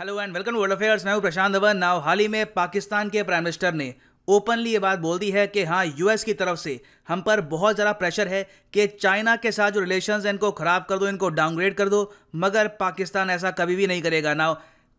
hello and welcome world affairs मैं हूं प्रशांत धवन नाव हाल ही में पाकिस्तान के प्राइम मिनिस्टर ने ओपनली ये बात बोल दी है कि हाँ यूएस की तरफ से हम पर बहुत ज़्यादा प्रेशर है कि चाइना के साथ जो रिलेशंस हैं इनको ख़राब कर दो इनको डाउनग्रेड कर दो मगर पाकिस्तान ऐसा कभी भी नहीं करेगा नाव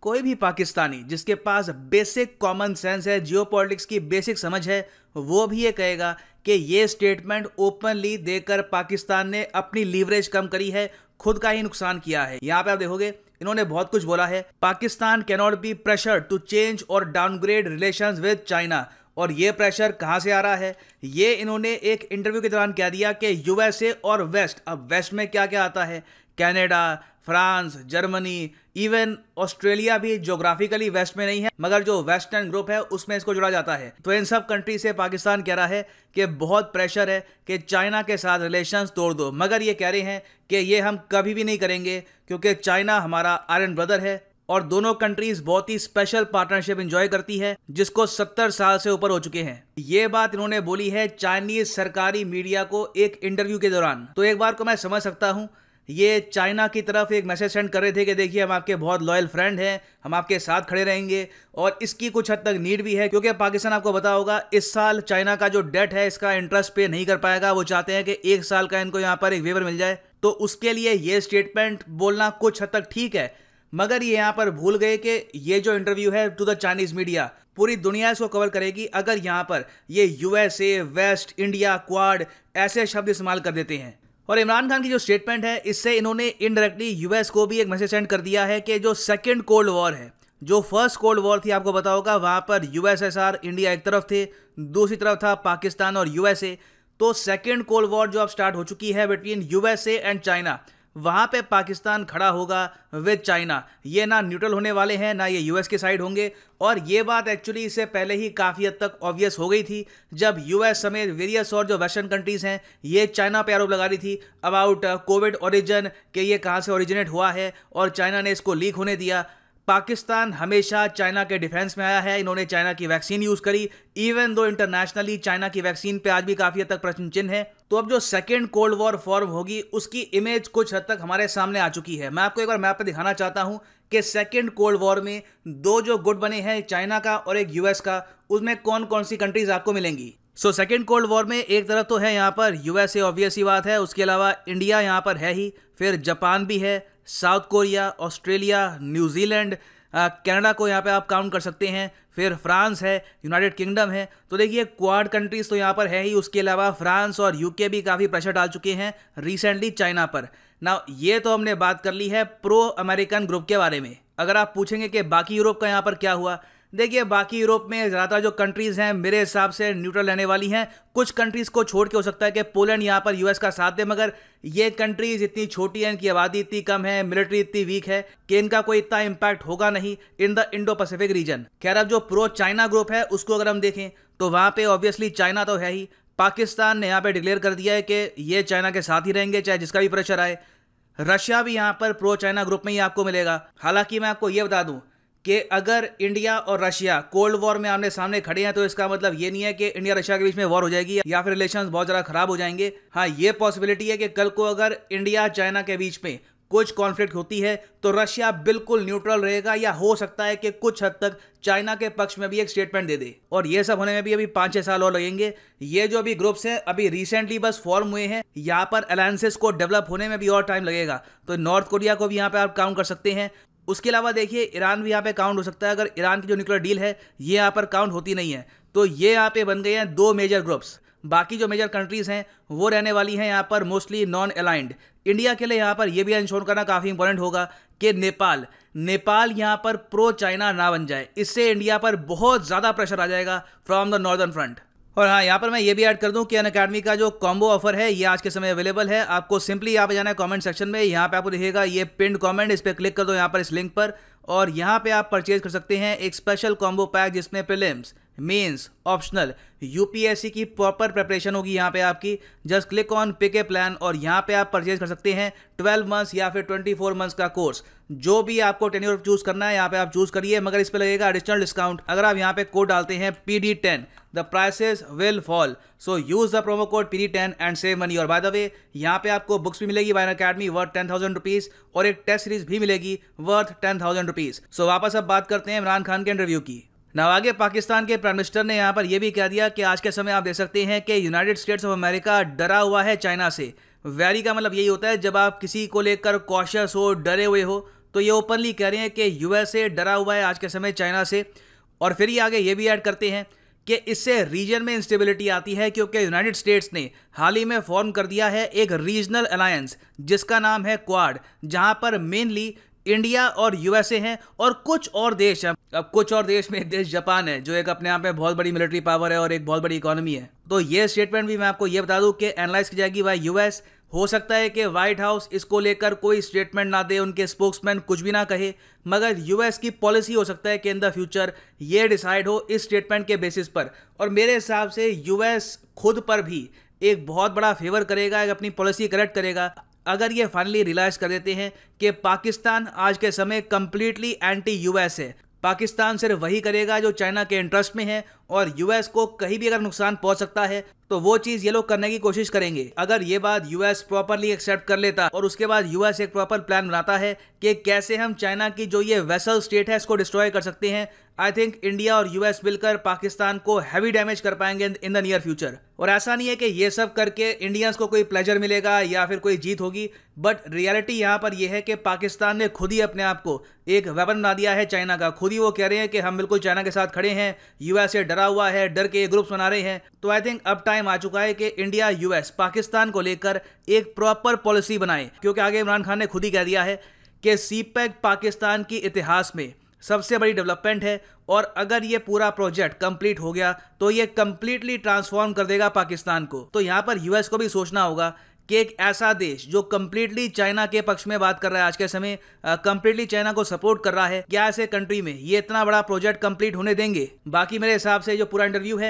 कोई भी पाकिस्तानी जिसके पास बेसिक कॉमन सेंस है जियो की बेसिक समझ है वो भी ये कहेगा कि ये स्टेटमेंट ओपनली देकर पाकिस्तान ने अपनी लीवरेज कम करी है खुद का ही नुकसान किया है यहाँ पे आप देखोगे इन्होंने बहुत कुछ बोला है Pakistan cannot be pressure to change और डाउनग्रेड रिलेशन विद चाइना और ये प्रेशर कहाँ से आ रहा है ये इन्होंने एक इंटरव्यू के दौरान कह दिया कि यूएसए और वेस्ट अब वेस्ट में क्या क्या आता है Canada France Germany even Australia भी जोग्राफिकली वेस्ट में नहीं है मगर जो वेस्टर्न ग्रुप है उसमें इसको जोड़ा जाता है तो इन सब कंट्री से पाकिस्तान कह रहा है कि बहुत प्रेशर है कि चाइना के साथ रिलेशन तोड़ दो मगर ये कह रहे हैं कि ये हम कभी भी नहीं करेंगे क्योंकि चाइना हमारा आयरन ब्रदर है और दोनों कंट्रीज बहुत ही स्पेशल पार्टनरशिप एंजॉय करती है जिसको सत्तर साल से ऊपर हो चुके हैं ये बात इन्होंने बोली है चाइनीज सरकारी मीडिया को एक इंटरव्यू के दौरान तो एक बार को मैं समझ सकता हूँ ये चाइना की तरफ एक मैसेज सेंड कर रहे थे कि देखिए हम आपके बहुत लॉयल फ्रेंड हैं हम आपके साथ खड़े रहेंगे और इसकी कुछ हद तक नीड भी है क्योंकि पाकिस्तान आपको बता होगा इस साल चाइना का जो डेट है इसका इंटरेस्ट पे नहीं कर पाएगा वो चाहते हैं कि एक साल का इनको यहाँ पर एक वेवर मिल जाए तो उसके लिए ये स्टेटमेंट बोलना कुछ हद तक ठीक है मगर ये यहाँ पर भूल गए कि ये जो इंटरव्यू है टू द चाइनीज़ मीडिया पूरी दुनिया इसको कवर करेगी अगर यहाँ पर ये यूएसए वेस्ट इंडिया क्वाड ऐसे शब्द इस्तेमाल कर देते हैं और इमरान खान की जो स्टेटमेंट है इससे इन्होंने इनडायरेक्टली यूएस को भी एक मैसेज सेंड कर दिया है कि जो सेकेंड कोल्ड वॉर है जो फर्स्ट कोल्ड वॉर थी आपको बताओ वहां वहाँ पर यूएसएसआर इंडिया एक तरफ थे दूसरी तरफ था पाकिस्तान और यूएसए तो सेकेंड कोल्ड वॉर जो अब स्टार्ट हो चुकी है बिटवीन यूएसए एंड चाइना वहाँ पे पाकिस्तान खड़ा होगा विद चाइना ये ना न्यूट्रल होने वाले हैं ना ये यूएस के साइड होंगे और ये बात एक्चुअली इससे पहले ही काफ़ी हद तक ऑब्वियस हो गई थी जब यूएस समेत वेरियस और जो वेस्टर्न कंट्रीज़ हैं ये चाइना पे आरोप लगा रही थी अबाउट कोविड ओरिजिन के ये कहाँ से ओरिजिनेट हुआ है और चाइना ने इसको लीक होने दिया पाकिस्तान हमेशा चाइना के डिफेंस में आया है इन्होंने चाइना की वैक्सीन यूज़ करी इवन दो इंटरनेशनली चाइना की वैक्सीन पे आज भी काफ़ी हद तक प्रश्न चिन्ह है तो अब जो सेकेंड कोल्ड वॉर फॉर्म होगी उसकी इमेज कुछ हद तक हमारे सामने आ चुकी है मैं आपको एक बार मैप पर दिखाना चाहता हूँ कि सेकेंड कोल्ड वॉर में दो जो गुट बने हैं चाइना का और एक यूएस का उसमें कौन कौन सी कंट्रीज आपको मिलेंगी सो सेकेंड कोल्ड वॉर में एक तरफ तो है यहाँ पर यूएसए ऑब्वियस ही बात है उसके अलावा इंडिया यहाँ पर है ही फिर जापान भी है South Korea Australia New Zealand Canada को यहाँ पे आप काउंट कर सकते हैं फिर फ्रांस है यूनाइटेड किंगडम है तो देखिए क्वाड कंट्रीज़ तो यहाँ पर है ही उसके अलावा फ्रांस और यूके भी काफ़ी प्रेशर डाल चुके हैं रिसेंटली चाइना पर ना ये तो हमने बात कर ली है प्रो अमेरिकन ग्रुप के बारे में अगर आप पूछेंगे कि बाकी यूरोप का यहाँ पर क्या हुआ देखिए बाकी यूरोप में ज़्यादातर जो कंट्रीज़ हैं मेरे हिसाब से न्यूट्रल रहने वाली हैं कुछ कंट्रीज़ को छोड़ के हो सकता है कि पोलैंड यहाँ पर यूएस का साथ दे मगर ये कंट्रीज़ इतनी छोटी हैं इनकी आबादी इतनी कम है मिलिट्री इतनी वीक है कि इनका कोई इतना इम्पैक्ट होगा नहीं in the Indo Pacific region खैर अब जो प्रो चाइना ग्रुप है उसको अगर हम देखें तो वहाँ पर ऑब्वियसली चाइना तो है ही पाकिस्तान ने यहाँ पे डिक्लेयर कर दिया है कि ये चाइना के साथ ही रहेंगे चाहे जिसका भी प्रेशर आए रशिया भी यहाँ पर प्रो चाइना ग्रुप में ही आपको मिलेगा हालांकि मैं आपको ये बता दूँ कि अगर इंडिया और रशिया कोल्ड वॉर में आमने सामने खड़े हैं तो इसका मतलब ये नहीं है कि इंडिया रशिया के बीच में वॉर हो जाएगी या फिर रिलेशन बहुत ज़्यादा खराब हो जाएंगे हाँ ये पॉसिबिलिटी है कि कल को अगर इंडिया चाइना के बीच में कुछ कॉन्फ्लिक्ट होती है तो रशिया बिल्कुल न्यूट्रल रहेगा या हो सकता है कि कुछ हद तक चाइना के पक्ष में भी एक स्टेटमेंट दे दे और ये सब होने में भी अभी पाँच छः साल और लगेंगे ये जो अभी ग्रुप्स हैं अभी रिसेंटली बस फॉर्म हुए हैं यहाँ पर अलायंसेस को डेवलप होने में भी और टाइम लगेगा तो नॉर्थ कोरिया को भी यहाँ पर आप काउंट कर सकते हैं उसके अलावा देखिए ईरान भी यहाँ पे काउंट हो सकता है अगर ईरान की जो न्यूक्लियर डील है ये यहाँ पर काउंट होती नहीं है तो ये यहाँ पे बन गए हैं दो मेजर ग्रुप्स बाकी जो मेजर कंट्रीज़ हैं वो रहने वाली हैं यहाँ पर मोस्टली नॉन अलाइंड इंडिया के लिए यहाँ पर यह भी इंश्योर करना काफ़ी इंपॉर्टेंट होगा कि नेपाल नेपाल यहाँ पर प्रो चाइना ना बन जाए इससे इंडिया पर बहुत ज़्यादा प्रेशर आ जाएगा फ्रॉम द नॉर्दर्न फ्रंट और हाँ यहाँ पर मैं ये भी ऐड कर दूँ कि अन अकेडमी का जो कॉम्बो ऑफर है ये आज के समय अवेलेबल है आपको सिंपली यहाँ पे जाना है कमेंट सेक्शन में यहाँ पे आपको दिखेगा ये पिंड कमेंट इस पर क्लिक कर दो यहाँ पर इस लिंक पर और यहाँ पे आप परचेज कर सकते हैं एक स्पेशल कॉम्बो पैक जिसमें प्रिलिम्स मेंस ऑप्शनल यूपीएससी की प्रॉपर प्रिपरेशन होगी यहाँ पे आपकी just click on pick a plan और यहाँ पे आप परचेज कर सकते हैं 12 मंथ्स या फिर 24 मंथ्स का कोर्स जो भी आपको टेन्योर चूज करना है यहाँ पे आप चूज करिए मगर इस पर लगेगा एडिशनल डिस्काउंट अगर आप यहाँ पे कोड डालते हैं P D ten the prices will fall so use the promo code P D ten and save money और बाय द वे यहाँ पे आपको बुक्स भी मिलेगी वायन academy worth ten thousand rupees और एक टेस्ट सीरीज भी मिलेगी worth ten thousand rupees so वापस अब बात करते हैं इमरान खान के इंटरव्यू की नवागे पाकिस्तान के प्राइम मिनिस्टर ने यहाँ पर यह भी कह दिया कि आज के समय आप देख सकते हैं कि यूनाइटेड स्टेट्स ऑफ अमेरिका डरा हुआ है चाइना से वैरी का मतलब यही होता है जब आप किसी को लेकर कॉशियस हो डरे हुए हो तो ये ओपनली कह रहे हैं कि यूएसए डरा हुआ है आज के समय चाइना से और फिर ये आगे ये भी ऐड करते हैं कि इससे रीजन में इंस्टेबिलिटी आती है क्योंकि यूनाइटेड स्टेट्स ने हाल ही में फॉर्म कर दिया है एक रीजनल अलायंस जिसका नाम है क्वाड जहां पर मेनली इंडिया और यूएसए हैं और कुछ और देश हैं अब कुछ और देश में एक देश जापान है जो एक अपने आप में बहुत बड़ी मिलिट्री पावर है और एक बहुत बड़ी इकोनॉमी है तो ये स्टेटमेंट भी मैं आपको ये बता दूं कि एनालाइज की जाएगी बाय यूएस हो सकता है कि व्हाइट हाउस इसको लेकर कोई स्टेटमेंट ना दे उनके स्पोक्समैन कुछ भी ना कहे मगर यूएस की पॉलिसी हो सकता है कि इन द फ्यूचर ये डिसाइड हो इस स्टेटमेंट के बेसिस पर और मेरे हिसाब से यूएस खुद पर भी एक बहुत बड़ा फेवर करेगा एक अपनी पॉलिसी करेक्ट करेगा अगर ये फाइनली रियलाइज कर देते हैं कि पाकिस्तान आज के समय कंप्लीटली एंटी यूएस है पाकिस्तान सिर्फ वही करेगा जो चाइना के इंटरेस्ट में है और यूएस को कहीं भी अगर नुकसान पहुंच सकता है तो वो चीज ये लोग करने की कोशिश करेंगे अगर ये बात यूएस प्रॉपरली एक्सेप्ट कर लेता और उसके बाद यूएस एक प्रॉपर प्लान बनाता है कि कैसे हम चाइना की जो ये वेसल स्टेट है इसको डिस्ट्रॉय कर सकते हैं आई थिंक इंडिया और यूएस मिलकर पाकिस्तान को हैवी डैमेज कर पाएंगे इन द नियर फ्यूचर और ऐसा नहीं है कि ये सब करके इंडियंस को कोई प्लेजर मिलेगा या फिर कोई जीत होगी बट रियलिटी यहाँ पर यह है कि पाकिस्तान ने खुद ही अपने आप को एक वेपन बना दिया है चाइना का खुद ही वो कह रहे हैं कि हम बिल्कुल चाइना के साथ खड़े हैं यूएस से डरा लगा हुआ है डर के ग्रुप्स बना रहे हैं तो आई थिंक अब टाइम आ चुका है कि इंडिया यूएस पाकिस्तान को लेकर एक प्रॉपर पॉलिसी बनाए क्योंकि आगे इमरान खान ने खुद ही कह दिया है कि सी पाकिस्तान e की इतिहास में सबसे बड़ी डेवलपमेंट है और अगर ये पूरा प्रोजेक्ट कंप्लीट हो गया तो ये कम्प्लीटली ट्रांसफॉर्म कर देगा पाकिस्तान को तो यहाँ पर यूएस को भी सोचना होगा कि एक ऐसा देश जो कंप्लीटली चाइना के पक्ष में बात कर रहा है आज के समय कंप्लीटली चाइना को सपोर्ट कर रहा है क्या ऐसे कंट्री में ये इतना बड़ा प्रोजेक्ट कंप्लीट होने देंगे बाकी मेरे हिसाब से जो पूरा इंटरव्यू है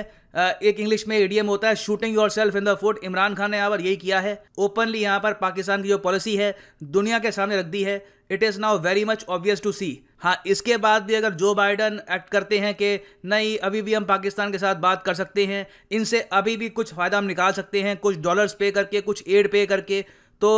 एक इंग्लिश में एडीएम होता है shooting yourself in the foot Imran Khan ने यहाँ पर यही किया है ओपनली यहाँ पर पाकिस्तान की जो पॉलिसी है दुनिया के सामने रख दी है it is now very much obvious to see हाँ इसके बाद भी अगर जो बाइडन एक्ट करते हैं कि नहीं अभी भी हम पाकिस्तान के साथ बात कर सकते हैं इनसे अभी भी कुछ फ़ायदा हम निकाल सकते हैं कुछ डॉलर्स पे करके कुछ एड पे करके तो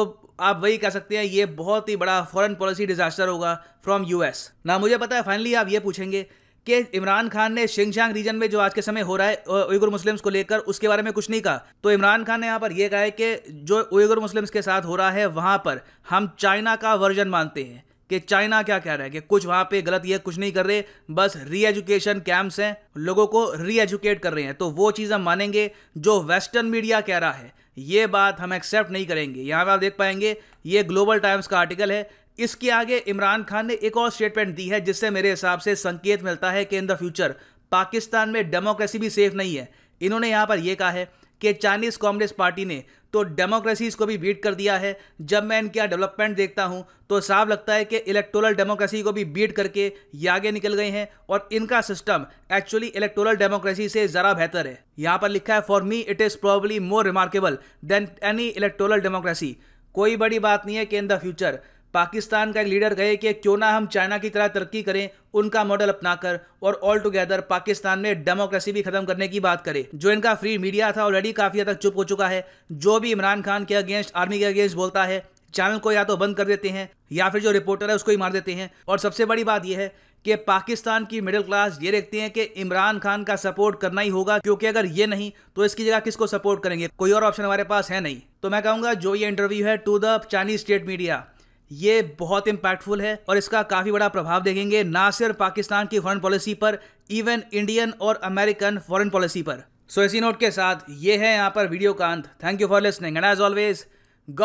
आप वही कह सकते हैं ये बहुत ही बड़ा फॉरेन पॉलिसी डिजास्टर होगा फ्रॉम यूएस ना मुझे पता है फाइनली आप ये पूछेंगे कि इमरान खान ने शिंगशांग रीजन में जो आज के समय हो रहा है उइगुर मुस्लिम्स को लेकर उसके बारे में कुछ नहीं कहा तो इमरान खान ने यहाँ पर यह कहा है कि जो उइगुर मुस्लिम्स के साथ हो रहा है वहाँ पर हम चाइना का वर्जन मानते हैं कि चाइना क्या कह रहा है कि कुछ वहां पे गलत ये कुछ नहीं कर रहे बस री एजुकेशन कैंप्स हैं लोगों को री एजुकेट कर रहे हैं तो वो चीज़ हम मानेंगे जो वेस्टर्न मीडिया कह रहा है ये बात हम एक्सेप्ट नहीं करेंगे यहाँ पर आप देख पाएंगे ये ग्लोबल टाइम्स का आर्टिकल है इसके आगे इमरान खान ने एक और स्टेटमेंट दी है जिससे मेरे हिसाब से संकेत मिलता है कि इन द फ्यूचर पाकिस्तान में डेमोक्रेसी भी सेफ नहीं है इन्होंने यहाँ पर यह कहा है कि चाइनीज़ कम्युनिस्ट पार्टी ने तो डेमोक्रेसीज को भी बीट कर दिया है जब मैं इनके यहाँ डेवलपमेंट देखता हूँ तो साफ लगता है कि इलेक्टोरल डेमोक्रेसी को भी बीट करके ये आगे निकल गए हैं और इनका सिस्टम एक्चुअली इलेक्टोरल डेमोक्रेसी से ज़रा बेहतर है यहाँ पर लिखा है for me it is probably more remarkable than any electoral democracy कोई बड़ी बात नहीं है कि इन द फ्यूचर पाकिस्तान का एक लीडर कहे कि क्यों ना हम चाइना की तरह तरक्की करें उनका मॉडल अपनाकर और ऑल टुगेदर पाकिस्तान में डेमोक्रेसी भी खत्म करने की बात करें जो इनका फ्री मीडिया था ऑलरेडी काफ़ी हद तक चुप हो चुका है जो भी इमरान खान के अगेंस्ट आर्मी के अगेंस्ट बोलता है चैनल को या तो बंद कर देते हैं या फिर जो रिपोर्टर है उसको ही मार देते हैं और सबसे बड़ी बात यह है कि पाकिस्तान की मिडिल क्लास ये देखते हैं कि इमरान खान का सपोर्ट करना ही होगा क्योंकि अगर ये नहीं तो इसकी जगह किसको सपोर्ट करेंगे कोई और ऑप्शन हमारे पास है नहीं तो मैं कहूंगा जो ये इंटरव्यू है to the Chinese state media ये बहुत इंपैक्टफुल है और इसका काफ़ी बड़ा प्रभाव देखेंगे ना सिर्फ पाकिस्तान की फॉरेन पॉलिसी पर इवन इंडियन और अमेरिकन फॉरेन पॉलिसी पर सो so, इसी नोट के साथ ये है यहाँ पर वीडियो का अंत thank you for listening and as always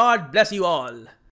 God bless you all